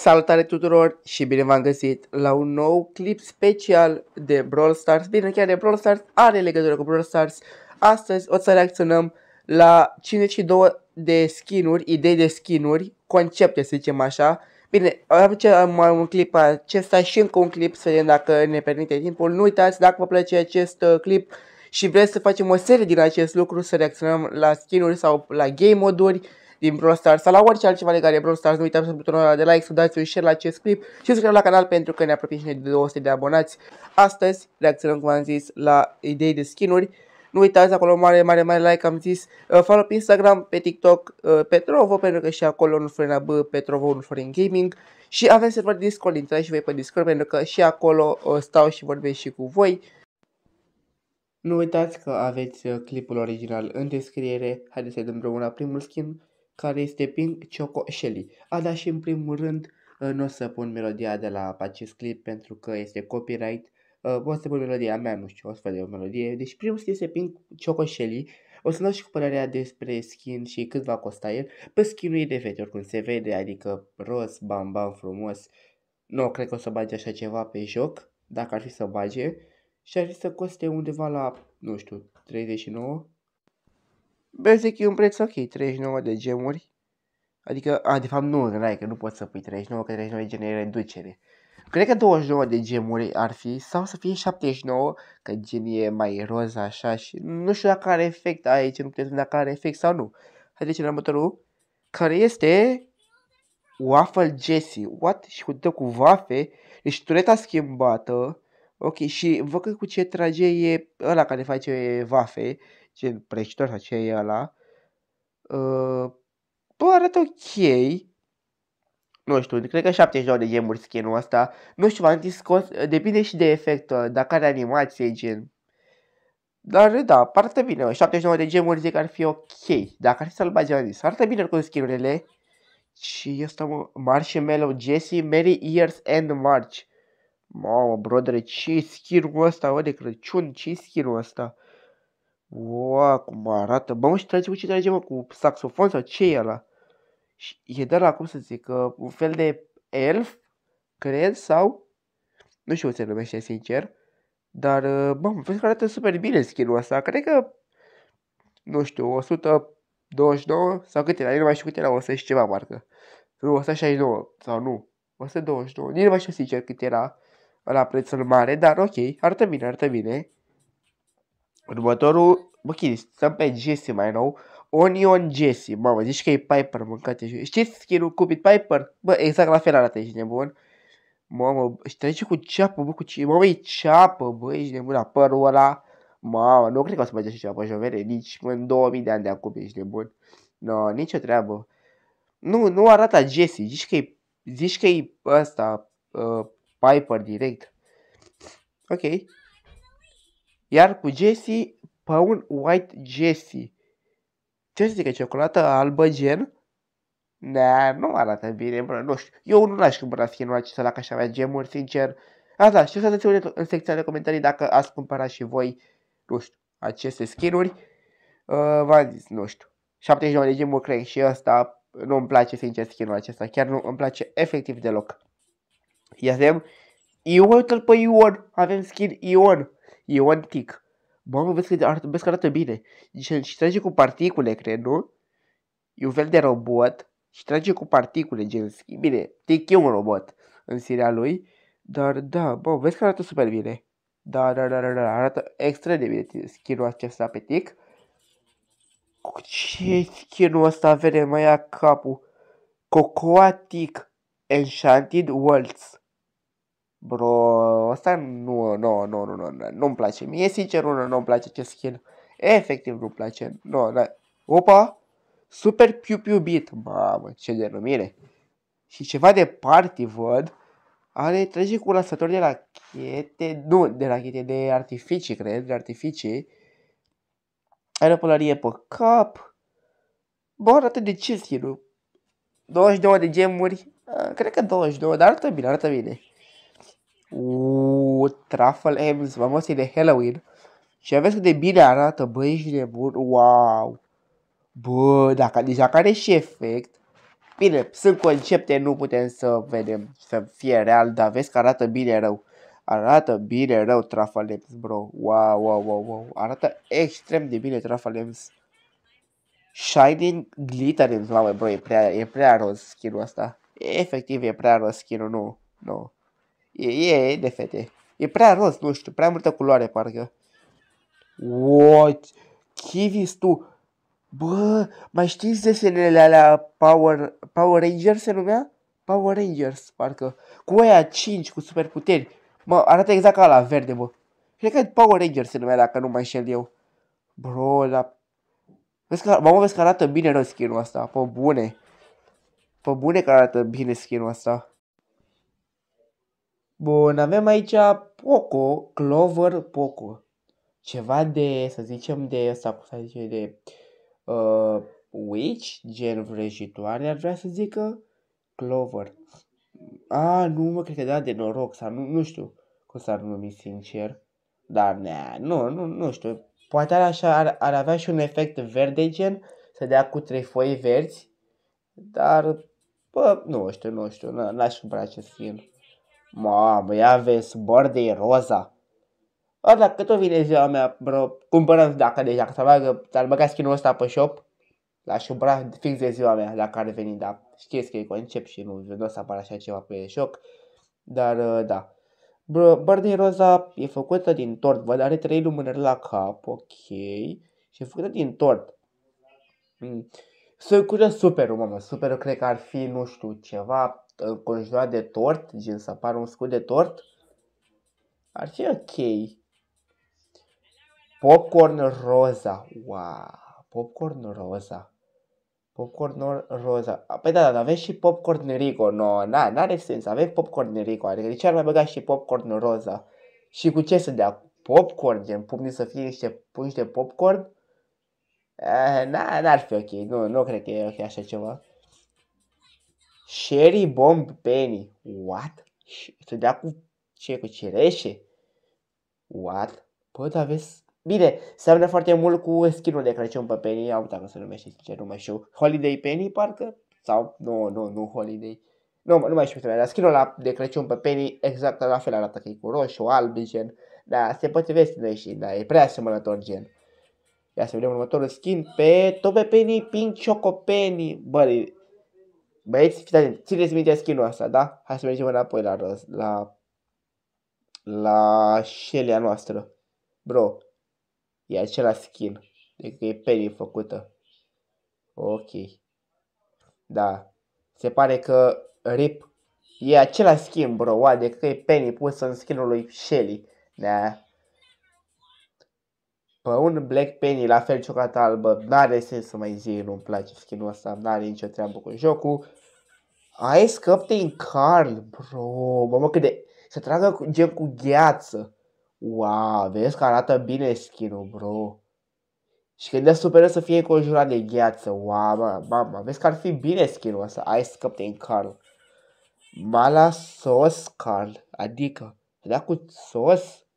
Salutare tuturor și bine v-am găsit la un nou clip special de Brawl Stars. Bine, chiar de Brawl Stars are legătură cu Brawl Stars. Astăzi o să reacționăm la 52 de skinuri, idei de skinuri, concepte să zicem așa. Bine, am, ce, am mai un clip acesta și încă un clip să vedem dacă ne permite timpul. Nu uitați dacă vă place acest uh, clip și vreți să facem o serie din acest lucru, să reacționăm la skinuri sau la game moduri din Brawl Stars sau la orice altceva legat de Brawl Stars. Nu uitați să butonul de like, să dați un share la acest clip și să la canal pentru că ne apropiem și noi de 200 de abonați. Astăzi reacționăm, cum am zis, la idei de skinuri. Nu uitați acolo mare, mare, mare like, am zis, uh, follow pe Instagram, pe TikTok, uh, Petrovo, pentru că și acolo nu fără B, Petrovo, nu fără gaming. Și avem server Discord, intrați și voi pe Discord, pentru că și acolo uh, stau și vorbesc și cu voi. Nu uitați că aveți uh, clipul original în descriere. Haideți să dăm împreună primul skin care este Pink Choco Shelly. A, da, și în primul rând ă, nu o să pun melodia de la acest clip pentru că este copyright. Ă, o să pun melodia mea, nu știu, o să de o melodie. Deci primul skin este Pink Choco Shelly. O să-mi dau și cu părerea despre skin și cât va costa el. Pe skin e de fete, oricum se vede, adică roz, bam, bam, frumos. Nu, cred că o să bage așa ceva pe joc, dacă ar fi să bage. Și ar fi să coste undeva la, nu știu, 39 e un preț ok, 39 de gemuri. Adică, a, de fapt nu, n-ai, că nu poți să pui 39, că 39 generă reducere. Cred că 29 de gemuri ar fi, sau să fie 79, că gen e mai roz așa și nu știu dacă are efect aici, nu puteți dacă are efect sau nu. Hai de ce la următorul, care este Waffle Jesse. What? Și cu cu vafe, deci tureta schimbată. Ok, și văd că cu ce trage e ăla care face vafe ce prăjitor sau ce e ăla, uh, bă, arată ok, nu știu, cred că 70 de gemuri skin-ul ăsta, nu știu, am scos, depinde și de efectul, dacă are animație, gen, dar da, arată bine, 79 de gemuri zic ar fi ok, dacă ar fi să-l bagi, am zis, arată bine cu skin-urile. Și ăsta mă, Marshmallow, Jesse, Merry Years and March. Mamă, brother, ce skin ăsta, mă, de Crăciun, ce skin ăsta? wow cum arată. Bă, mă, și trage, ce trage, mă, cu saxofon sau ce e ăla? Și e de la, cum să zic, uh, un fel de elf, cred, sau... Nu știu cum se numește, sincer. Dar, uh, bă, mă, vezi că arată super bine skill ul ăsta. Cred că, nu știu, 129 sau câte era, nu mai știu câte era, 100 și ceva, parcă. Nu, 169 sau nu, 129. Nici nu mai știu sincer cât era la prețul mare, dar ok, arată bine, arată bine. Următorul, bă, stăm pe Jesse mai nou. Onion Jesse, mamă, zici că e Piper, mâncate. Știți skin-ul Cupid Piper? Bă, exact la fel arată, ești nebun. Mamă, și trece cu ceapă, bă, cu ce... Mamă, e ceapă, bă, ești nebun la părul ăla. Mamă, nu cred că o să mai așa ceapă, jovere, nici în 2000 de ani de acum, ești nebun. No, nicio treabă. Nu, nu arată Jesse, zici că e... Zici că e ăsta, uh, Piper direct. Ok. Iar cu Jesse, Paul White Jesse. Ce zic, ciocolată albă gen? Da, nu arată bine, bă, nu știu. Eu nu l-aș cumpăra skin-ul acesta dacă aș avea gemuri, sincer. Asta, și știu să dați în secția de comentarii dacă ați cumpărat și voi, nu știu, aceste skin-uri. Uh, v-am zis, nu știu. 79 de gemuri, cred, și ăsta nu mi place, sincer, skin-ul acesta. Chiar nu îmi place efectiv deloc. Ia să Ion, uite-l pe Ion, avem skin Ion un Tic. Mă, vezi că, ar, vezi că arată bine. Zice, deci și trage cu particule, cred, nu? E un fel de robot și trage cu particule, gen, bine, Tic e un robot în sirea lui, dar da, bă, vezi că arată super bine. Da, da, da, da, da, arată extrem de bine skin-ul acesta pe Tic. Cu ce skin-ul ăsta vede mai ia capul? Cocoa Tic Enchanted Worlds. Bro, asta nu, nu, nu, nu, nu, nu nu-mi place. Mie, sincer, nu, nu-mi place acest skin. Efectiv nu-mi place. Nu, da. Opa! Super piu piu beat. Mamă, ce denumire. Și ceva de party văd. Are trece cu lăsători de rachete, nu, de rachete, de artificii, cred, de artificii. Are o pălărie pe cap. Bă, arată de ce skin 22 de gemuri. Ah, cred că 22, dar arată bine, arată bine. Uuu, Truffle Ames, mamă, e de Halloween. Și aveți cât de bine arată, bă, ești nebun, wow. Bă, dacă deja deci care și efect. Bine, sunt concepte, nu putem să vedem să fie real, dar vezi că arată bine rău. Arată bine rău Truffle Ames, bro. Wow, wow, wow, wow. Arată extrem de bine Truffle Ames. Shining Glitter Ames, mamă, bro, e prea, e prea roz skin-ul ăsta. Efectiv, e prea roz skin-ul, nu, nu. E, e, e de fete. E prea roz, nu știu, prea multă culoare parcă. What? Kivis tu? Bă, mai știți desenele alea Power, Power Rangers se numea? Power Rangers, parcă. Cu aia 5, cu superputeri. Mă, arată exact ca la verde, bă. Cred că Power Rangers se numea, dacă nu mai șel eu. Bro, la... Vezi că, mamă, vezi că arată bine rău skin-ul ăsta, Pă bune. Pă bune că arată bine skin-ul ăsta. Bun, avem aici Poco, Clover Poco. Ceva de, să zicem, de ăsta, cum să zicem, de uh, Witch, gen vrăjitoare, ar vrea să zică Clover. A, nu mă, cred că da de noroc, sau nu, nu știu cum s-ar numi sincer. Dar nea, nu, nu, nu știu. Poate ar, așa, ar, ar avea și un efect verde gen, să dea cu trei foi verzi. Dar, bă, nu știu, nu știu, n-aș cumpăra acest film. Mamă, ia vezi, bordei roza. Ăla, cât o vine ziua mea, bro, cumpărăm dacă deja, că să bagă, dar băga skin-ul ăsta pe shop, l-aș cumpăra fix de ziua mea, dacă ar veni, dar știți că e concept și nu, nu o să apară așa ceva pe shop, dar uh, da. Bro, bordei roza e făcută din tort, văd, are trei lumânări la cap, ok, și e făcută din tort. Mm. Sunt super, superul, mamă, super, cred că ar fi, nu știu, ceva conjurat de tort, gen să apară un scut de tort, ar fi ok. Popcorn roza. Wow, popcorn roza. Popcorn roza. Păi da, dar da, avem și popcorn rico. No, na, n-are sens. Avem popcorn rico. Adică de ce ar mai băga și popcorn roza? Și cu ce să dea? Popcorn, gen pumni să fie niște pungi de popcorn? Uh, na, n-ar fi ok. Nu, nu cred că e ok așa ceva. Sherry Bomb Penny. What? Să dea cu ce? Cu cireșe? What? Bă, dar vezi? Bine, seamănă foarte mult cu skinul de Crăciun pe Penny. Am uitat cum se numește, sincer, nu mai știu. Holiday Penny, parcă? Sau, nu, nu, nu Holiday. Nu, nu mai știu cum se skinul la, de Crăciun pe Penny exact la fel arată, că e cu roșu, alb, gen. Da, se potrivește noi da, și, da, e prea asemănător gen. Ia să vedem următorul skin pe Tope Penny, Pink Choco Penny. Bă, Băieți, fiți atenți, țineți minte skin asta, da? Hai să mergem înapoi la, răz, la, la șelia noastră. Bro, e acela skin, că adică e perii făcută. Ok. Da. Se pare că RIP e același skin, bro, de adică că e Penny pusă în skinul lui Shelly. Da un Black Penny, la fel ciocolată albă, n-are sens să mai zic, nu-mi place skin-ul ăsta, n-are nicio treabă cu jocul. Ice Captain Carl, bro, mă, cât de... Se tragă gen cu gheață. Wow, vezi că arată bine skin-ul, bro. Și când e superă să fie conjurat de gheață, wow, mama, mama, vezi că ar fi bine skin-ul ăsta, Ice Captain Carl. Mala sos Carl, adică, da cu sos?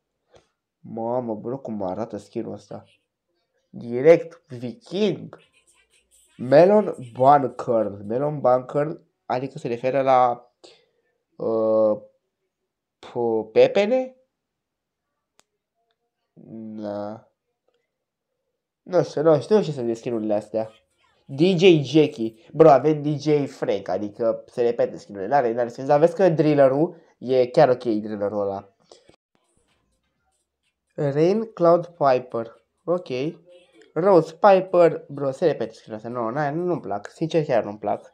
Mamă, bro, cum arată skin-ul ăsta. Direct, viking. Melon Bunker. Melon Bunker, adică se referă la uh, pepene? Na. Nu știu, nu știu ce sunt de skin-urile astea. DJ Jackie. Bro, avem DJ Frank, adică se repete skin-urile. N-are, n-are sens. Dar vezi că drillerul e chiar ok drillerul ăla. Rain Cloud Piper. Ok. Rose Piper, bro, se repete scrierea asta. No, nu, nu, nu-mi plac. Sincer, chiar nu-mi plac.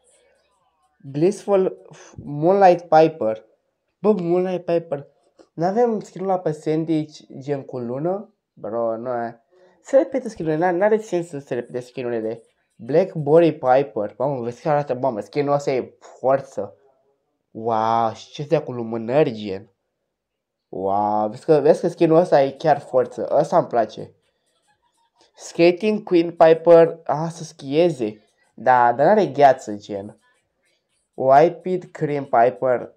Blissful Moonlight Piper. Bă, Moonlight Piper. N-avem skin la pe sandwich gen cu lună? Bro, nu e. Eh. Se repete skin-urile, n-are sens să se repete skin-urile. Black Body Piper. Mamă, vezi că arată, mamă, skin-ul ăsta e forță. Wow, și ce cu lumânări gen. Wow, vezi că, vezi că skin-ul ăsta e chiar forță. Ăsta îmi place. Skating Queen Piper, a, ah, să schieze. Da, dar n-are gheață, gen. Wiped Cream Piper,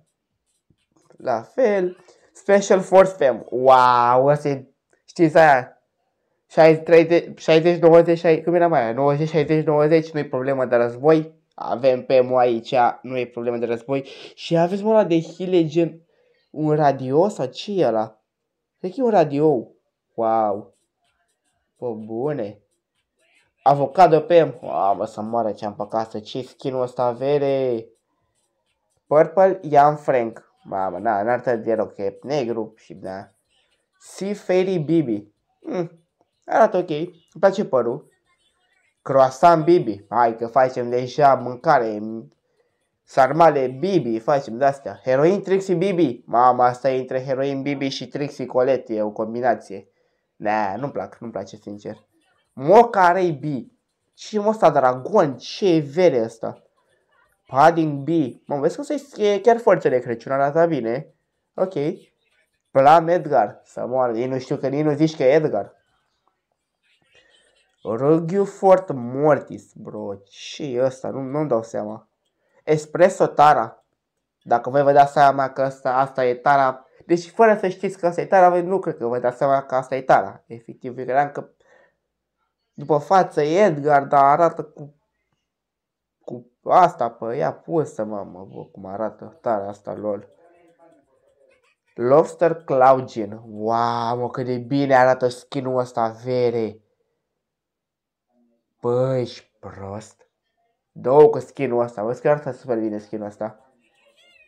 la fel. Special Force Fem. wow, ăsta e, știți aia, 60, 90, 60, cum era mai 90, 60, 90, nu-i problemă de război. Avem pe aici, nu e problemă de război. Și aveți mă de hile gen un radio sau ce e ăla? Cred că e un radio. Wow! Pă bune! Avocado M. Wow, mă, să moară ce-am pe casă. Ce skin-ul ăsta avere? Purple Ian Frank. Mamă, da, n-ar trebui deloc, e negru și da. Sea Fairy Bibi. Mm, arată ok, îmi place părul. Croissant Bibi. Hai că facem deja mâncare, sarmale, Bibi, facem de-astea. Heroin, Trixie, Bibi. Mama, asta e între heroin, Bibi și Trixie Colette, e o combinație. Nah, da, nu-mi plac, nu-mi place sincer. Mocarei B. Ce mă ăsta dragon? Ce vere ăsta? Padding B. Mă, vezi că se chiar de Crăciun arată bine. Ok. Plam Edgar. Să moară. Ei nu știu că nici nu zici că e Edgar. Rugiu Fort Mortis, bro. ce e ăsta? Nu, nu-mi dau seama. Espresso Tara. Dacă voi vă dați seama că asta, asta e Tara, deci fără să știți că asta e Tara, voi nu cred că vă dați seama că asta e Tara. Efectiv, eu credeam că după față e Edgar, dar arată cu, cu asta pe ea pusă, mamă, bă, cum arată Tara asta, lol. Lobster Claudian. Wow, mă, cât de bine arată skin-ul ăsta vere. Băi, ești prost? Două cu skin-ul ăsta. Vă că arată super bine skin-ul ăsta.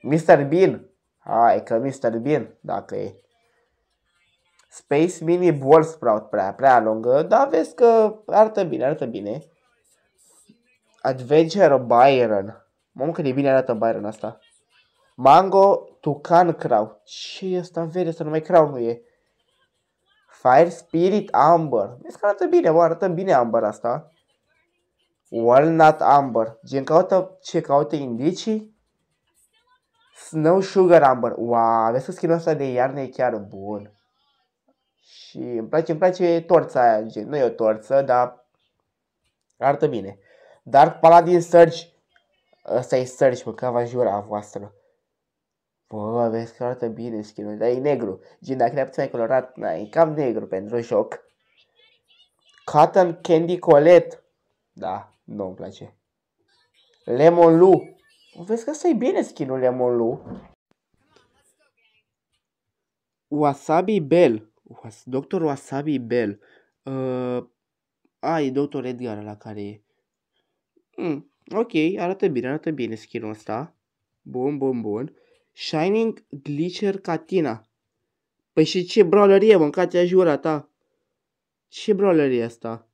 Mr. Bean. Hai că Mr. Bean, dacă e. Space Mini Ball Sprout, prea, prea lungă, dar vezi că arată bine, arată bine. Adventure Byron. Mamă cât de bine arată Byron asta. Mango Tucan Crow. Ce e asta verde? nu numai Crow nu e. Fire Spirit Amber. Vezi că arată bine, bă, arată bine Amber asta. Walnut Amber. Gen caută ce? Caută indicii? Snow Sugar Amber. Wow, vezi că skin-ul ăsta de iarnă e chiar bun. Și îmi place, îmi place torța aia. Gen, nu e o torță, dar arată bine. Dark Paladin Surge. Ăsta e Surge, mă, că va jura voastră. Bă, vezi că arată bine skin dar e negru. Gen, dacă le-a mai colorat, na, e cam negru pentru joc. Cotton Candy Colette. Da, nu îmi place. Lemon Lu. Vezi că asta e bine skinul Lemon Lu. Wasabi Bell. Was Dr. Wasabi Bell. Uh, ai Dr. Edgar la care e. Mm, ok, arată bine, arată bine skinul ăsta. Bun, bun, bun. Shining Glitcher Katina. Păi și ce brawler e, mâncați ajura ta? Ce brawler e asta?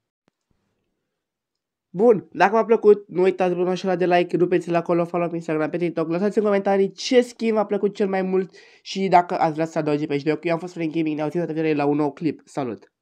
Bun, dacă v-a plăcut, nu uitați butonul de like, rupeți-l acolo, follow pe Instagram, pe TikTok, lăsați în comentarii ce schimb v-a plăcut cel mai mult și dacă ați vrea să adăugi pe aici. Eu am fost Frank Gaming, ne auzim data la un nou clip. Salut!